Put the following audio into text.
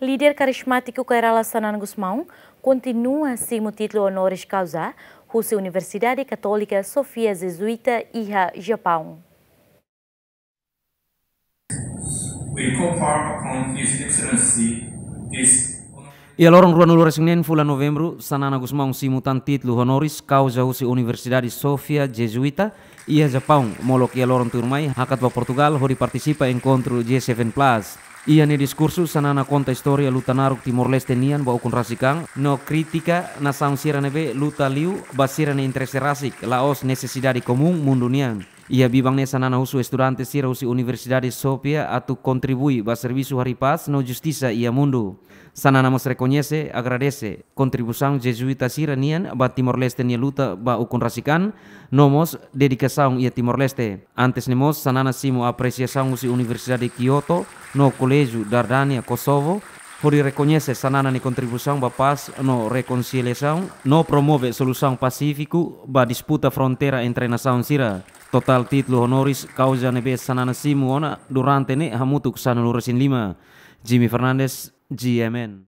líder carismático Kairala Sanan Gusmão continua acima o título honoris causa Rússia Universidade Católica Sofia Jesuíta Iha Japão. E a lorong ruano lores fula novembro sanana gusmão o título honoris causa Rússia Universidade Sofia Jesuíta iha Japão molo que a lorong turmai hakatwa Portugal hori participa encontro G7 Plus Ia ne diskursus sana na conta historia luta naruk Timor Leste nian bau kun rasikang no kritika na saung sira nebe luta liu basira ne interese rasik Laos necesidade komung mundu nian. Ia bibang ne sanana husu estudantes sira usi Universidade Sopia atu kontribui ba servisu haripas no justisa ia mundu. Sanana mos reconhece, agradece kontribusang jesuita sira nian ba Timor Leste nia luta ba ukun rasikan nomos dedicação ia Timor Leste. Antes nemos sanana simo apreciação usi Universidade Kyoto no Colégio da Ardânia, e Kosovo, Fori reconhece sanana ni contribuição ba paz no reconciliação, no promove solução pacífico ba disputa fronteira entre nação sira. Total título honoris causa nebe sanana simuona durante ne hamutuk sanuluresin lima. Jimmy Fernandes, GMN.